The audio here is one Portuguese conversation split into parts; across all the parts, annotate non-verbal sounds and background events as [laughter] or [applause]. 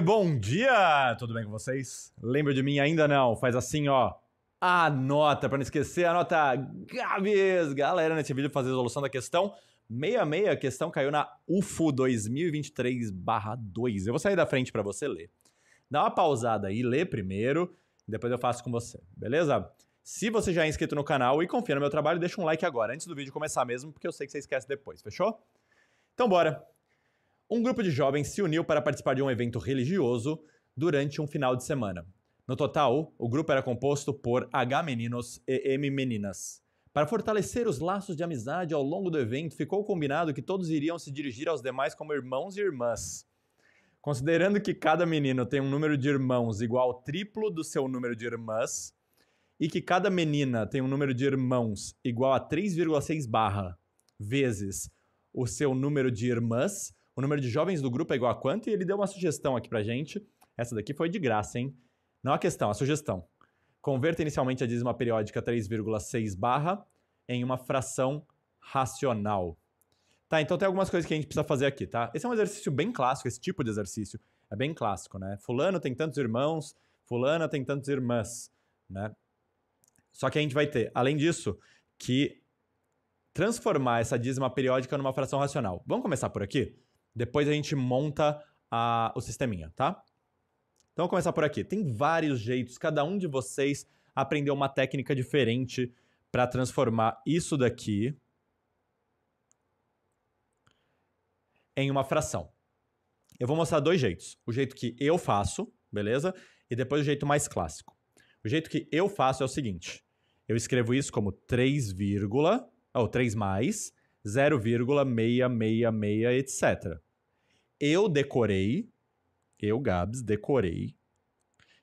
bom dia! Tudo bem com vocês? Lembra de mim ainda não? Faz assim, ó. Anota, para não esquecer, anota Gabs! Galera, nesse vídeo vou fazer a resolução da questão 66, a questão caiu na UFO 2023-2. Eu vou sair da frente para você ler. Dá uma pausada aí, lê primeiro, depois eu faço com você, beleza? Se você já é inscrito no canal e confia no meu trabalho, deixa um like agora, antes do vídeo começar mesmo, porque eu sei que você esquece depois, fechou? Então bora! Um grupo de jovens se uniu para participar de um evento religioso durante um final de semana. No total, o grupo era composto por H meninos e M meninas. Para fortalecer os laços de amizade ao longo do evento, ficou combinado que todos iriam se dirigir aos demais como irmãos e irmãs. Considerando que cada menino tem um número de irmãos igual ao triplo do seu número de irmãs, e que cada menina tem um número de irmãos igual a 3,6 barra vezes o seu número de irmãs, o número de jovens do grupo é igual a quanto? E ele deu uma sugestão aqui pra gente. Essa daqui foi de graça, hein? Não a questão, a sugestão. Converta inicialmente a dízima periódica 3,6 barra em uma fração racional. Tá, então tem algumas coisas que a gente precisa fazer aqui, tá? Esse é um exercício bem clássico, esse tipo de exercício é bem clássico, né? Fulano tem tantos irmãos, fulana tem tantas irmãs, né? Só que a gente vai ter, além disso, que transformar essa dízima periódica numa fração racional. Vamos começar por aqui? Depois a gente monta a, o sisteminha, tá? Então, vou começar por aqui. Tem vários jeitos, cada um de vocês aprendeu uma técnica diferente para transformar isso daqui em uma fração. Eu vou mostrar dois jeitos. O jeito que eu faço, beleza? E depois o jeito mais clássico. O jeito que eu faço é o seguinte: eu escrevo isso como 3, ou 3 mais, 0,666, etc. Eu decorei, eu, Gabs, decorei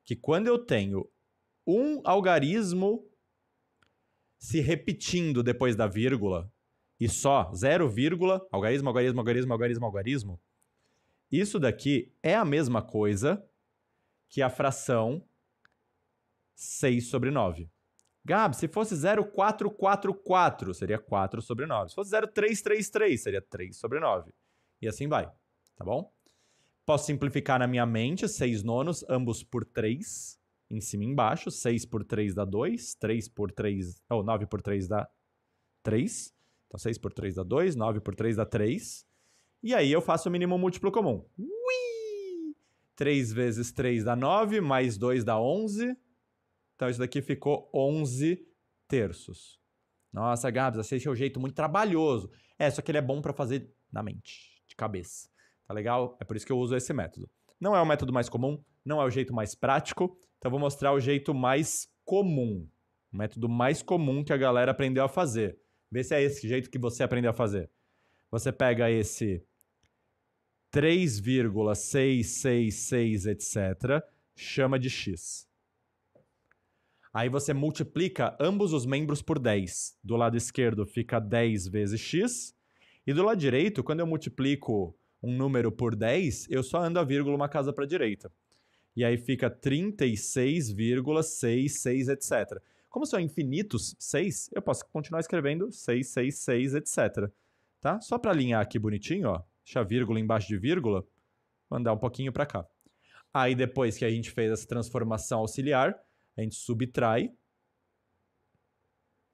que quando eu tenho um algarismo se repetindo depois da vírgula e só 0, algarismo, algarismo, algarismo, algarismo, algarismo, isso daqui é a mesma coisa que a fração 6 sobre 9. Gab, se fosse 0444, seria 4 sobre 9. Se fosse 0333, seria 3 sobre 9. E assim vai, tá bom? Posso simplificar na minha mente, 6 nonos, ambos por 3, em cima e embaixo. 6 por 3 dá 2, 3 por 3, ou 9 por 3 dá 3. Então 6 por 3 dá 2, 9 por 3 dá 3. E aí eu faço o mínimo múltiplo comum. Ui! 3 vezes 3 dá 9, mais 2 dá 11. Então isso daqui ficou 11 terços. Nossa, Gabs, esse é o jeito muito trabalhoso. É, só que ele é bom para fazer na mente, de cabeça. Tá legal? É por isso que eu uso esse método. Não é o método mais comum, não é o jeito mais prático. Então eu vou mostrar o jeito mais comum. O método mais comum que a galera aprendeu a fazer. Vê se é esse jeito que você aprendeu a fazer. Você pega esse 3,666, etc., chama de x. Aí você multiplica ambos os membros por 10. Do lado esquerdo fica 10 vezes x. E do lado direito, quando eu multiplico um número por 10, eu só ando a vírgula uma casa para a direita. E aí fica 36,66, etc. Como são infinitos 6, eu posso continuar escrevendo 666, etc. Tá? Só para alinhar aqui bonitinho, ó, deixar vírgula embaixo de vírgula, mandar um pouquinho para cá. Aí depois que a gente fez essa transformação auxiliar, a gente subtrai,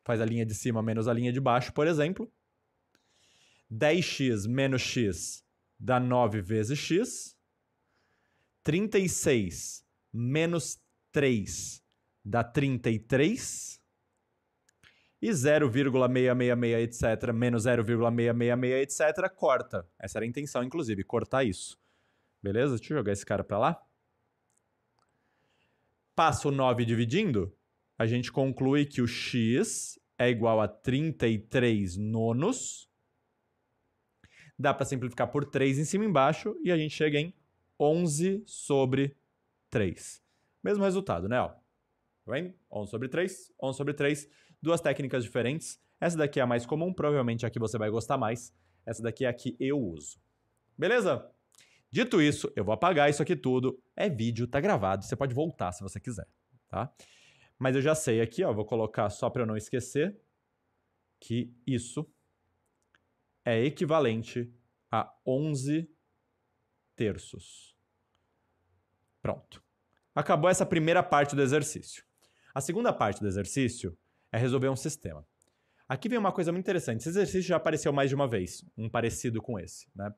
faz a linha de cima menos a linha de baixo, por exemplo. 10x menos x dá 9 vezes x. 36 menos 3 dá 33. E 0,666, etc., menos 0,666, etc., corta. Essa era a intenção, inclusive, cortar isso. Beleza? Deixa eu jogar esse cara para lá passa o 9 dividindo, a gente conclui que o x é igual a 33 nonos. Dá para simplificar por 3 em cima e embaixo e a gente chega em 11 sobre 3. Mesmo resultado, né? Ó, tá vendo? 11 sobre 3, 11 sobre 3. Duas técnicas diferentes. Essa daqui é a mais comum, provavelmente é a que você vai gostar mais. Essa daqui é a que eu uso. Beleza? Dito isso, eu vou apagar isso aqui tudo. É vídeo, tá gravado, você pode voltar se você quiser, tá? Mas eu já sei aqui, ó, vou colocar só para eu não esquecer que isso é equivalente a 11 terços. Pronto. Acabou essa primeira parte do exercício. A segunda parte do exercício é resolver um sistema. Aqui vem uma coisa muito interessante. Esse exercício já apareceu mais de uma vez, um parecido com esse, né?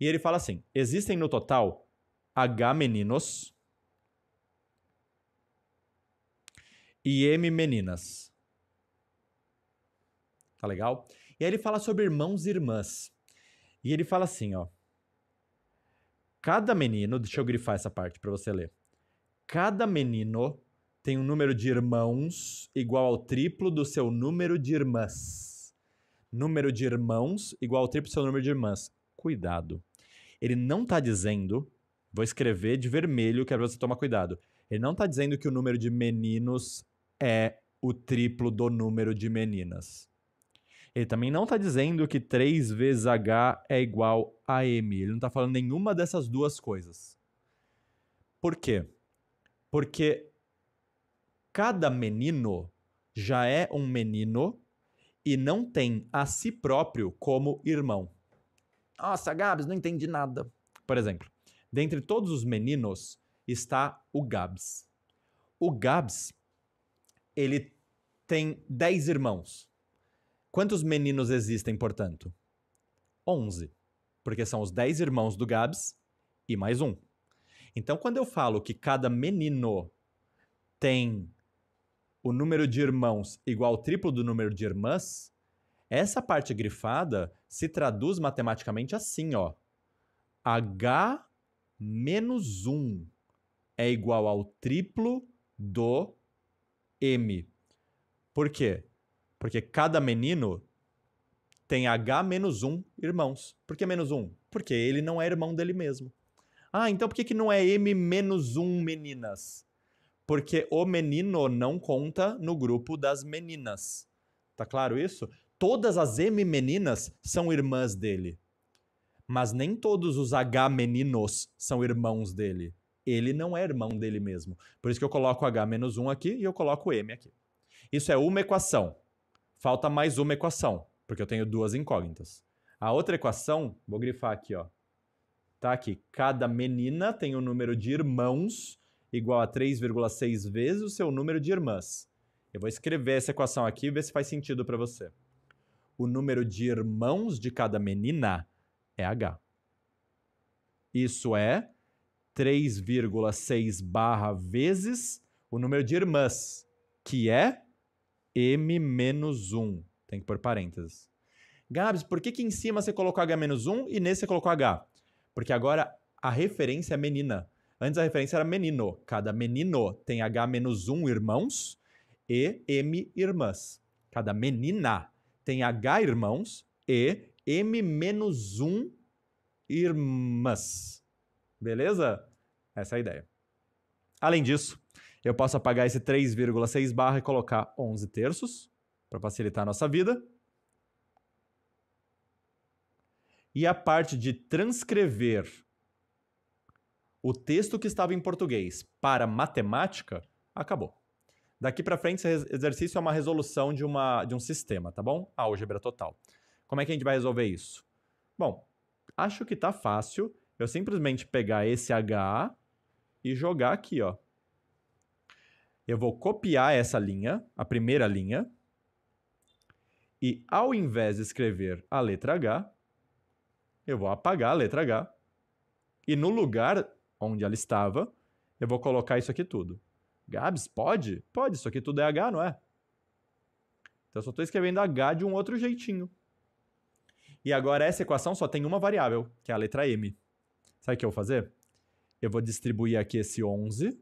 E ele fala assim: existem no total H meninos e M meninas. Tá legal? E aí ele fala sobre irmãos e irmãs. E ele fala assim, ó. Cada menino, deixa eu grifar essa parte para você ler. Cada menino tem um número de irmãos igual ao triplo do seu número de irmãs. Número de irmãos igual ao triplo do seu número de irmãs cuidado. Ele não está dizendo, vou escrever de vermelho que é para você tomar cuidado. Ele não está dizendo que o número de meninos é o triplo do número de meninas. Ele também não está dizendo que 3 vezes H é igual a M. Ele não está falando nenhuma dessas duas coisas. Por quê? Porque cada menino já é um menino e não tem a si próprio como irmão. Nossa, Gabs, não entendi nada. Por exemplo, dentre todos os meninos está o Gabs. O Gabs, ele tem 10 irmãos. Quantos meninos existem, portanto? 11. Porque são os 10 irmãos do Gabs e mais um. Então, quando eu falo que cada menino tem o número de irmãos igual ao triplo do número de irmãs, essa parte grifada se traduz matematicamente assim, ó. H menos 1 é igual ao triplo do M. Por quê? Porque cada menino tem H menos 1 irmãos. Por que menos 1? Porque ele não é irmão dele mesmo. Ah, então por que, que não é M menos 1 meninas? Porque o menino não conta no grupo das meninas. Tá claro isso? todas as M meninas são irmãs dele. Mas nem todos os H meninos são irmãos dele. Ele não é irmão dele mesmo. Por isso que eu coloco H menos 1 aqui e eu coloco M aqui. Isso é uma equação. Falta mais uma equação, porque eu tenho duas incógnitas. A outra equação, vou grifar aqui, ó. Tá aqui. Cada menina tem o um número de irmãos igual a 3,6 vezes o seu número de irmãs. Eu vou escrever essa equação aqui e ver se faz sentido para você o número de irmãos de cada menina é H. Isso é 3,6 barra vezes o número de irmãs, que é M menos 1. Tem que pôr parênteses. Gabs, por que, que em cima você colocou H menos 1 e nesse você colocou H? Porque agora a referência é menina. Antes a referência era menino. Cada menino tem H menos 1 irmãos e M irmãs. Cada menina tem H irmãos e M-1 irmãs. Beleza? Essa é a ideia. Além disso, eu posso apagar esse 3,6 barra e colocar 11 terços para facilitar a nossa vida. E a parte de transcrever o texto que estava em português para matemática acabou. Daqui para frente, esse exercício é uma resolução de, uma, de um sistema, tá bom? Álgebra total. Como é que a gente vai resolver isso? Bom, acho que tá fácil eu simplesmente pegar esse H e jogar aqui, ó. Eu vou copiar essa linha, a primeira linha, e ao invés de escrever a letra H, eu vou apagar a letra H, e no lugar onde ela estava, eu vou colocar isso aqui tudo. Gabs, pode? Pode, isso aqui tudo é H, não é? Então eu só estou escrevendo H de um outro jeitinho. E agora essa equação só tem uma variável, que é a letra M. Sabe o que eu vou fazer? Eu vou distribuir aqui esse 11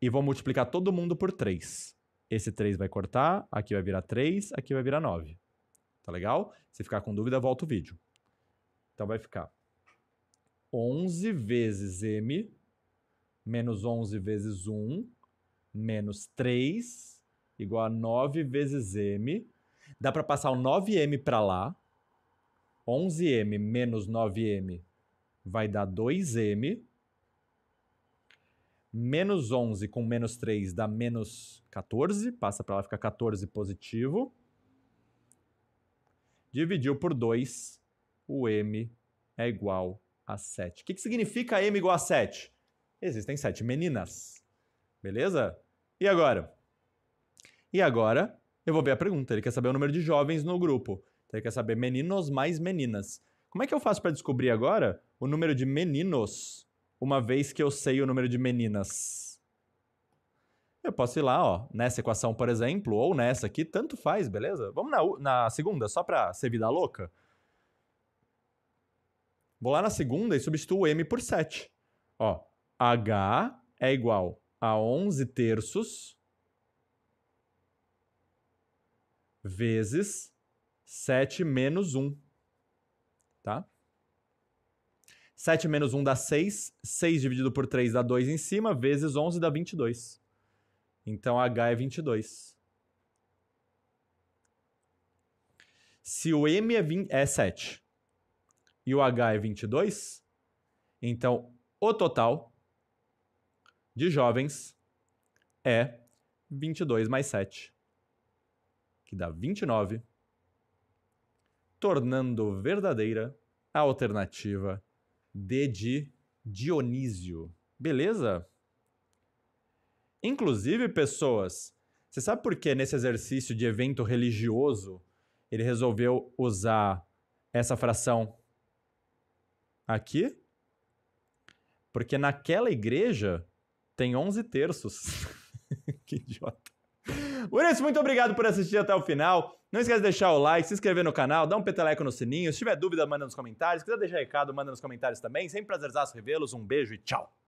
e vou multiplicar todo mundo por 3. Esse 3 vai cortar, aqui vai virar 3, aqui vai virar 9. Tá legal? Se ficar com dúvida, volta o vídeo. Então vai ficar 11 vezes M menos 11 vezes 1, menos 3, igual a 9 vezes m. Dá para passar o 9m para lá. 11m menos 9m vai dar 2m. Menos 11 com menos 3 dá menos 14, passa para lá, fica 14 positivo. Dividiu por 2, o m é igual a 7. O que, que significa m igual a 7? existem sete meninas. Beleza? E agora? E agora eu vou ver a pergunta. Ele quer saber o número de jovens no grupo. Então ele quer saber meninos mais meninas. Como é que eu faço para descobrir agora o número de meninos, uma vez que eu sei o número de meninas? Eu posso ir lá, ó, nessa equação, por exemplo, ou nessa aqui, tanto faz, beleza? Vamos na, na segunda, só para ser vida louca? Vou lá na segunda e substituo m por 7. Ó, H é igual a 11 terços vezes 7 menos 1, tá? 7 menos 1 dá 6, 6 dividido por 3 dá 2 em cima, vezes 11 dá 22. Então H é 22. Se o M é, 20, é 7 e o H é 22, então o total de jovens é 22 mais 7, que dá 29, tornando verdadeira a alternativa D de Dionísio. Beleza? Inclusive, pessoas, você sabe por que nesse exercício de evento religioso ele resolveu usar essa fração aqui? Porque naquela igreja tem 11 terços. [laughs] que idiota. Por isso, muito obrigado por assistir até o final. Não esquece de deixar o like, se inscrever no canal, dar um peteleco no sininho. Se tiver dúvida, manda nos comentários. Se quiser deixar recado, manda nos comentários também. Sempre prazerzaço revê-los. Um beijo e tchau.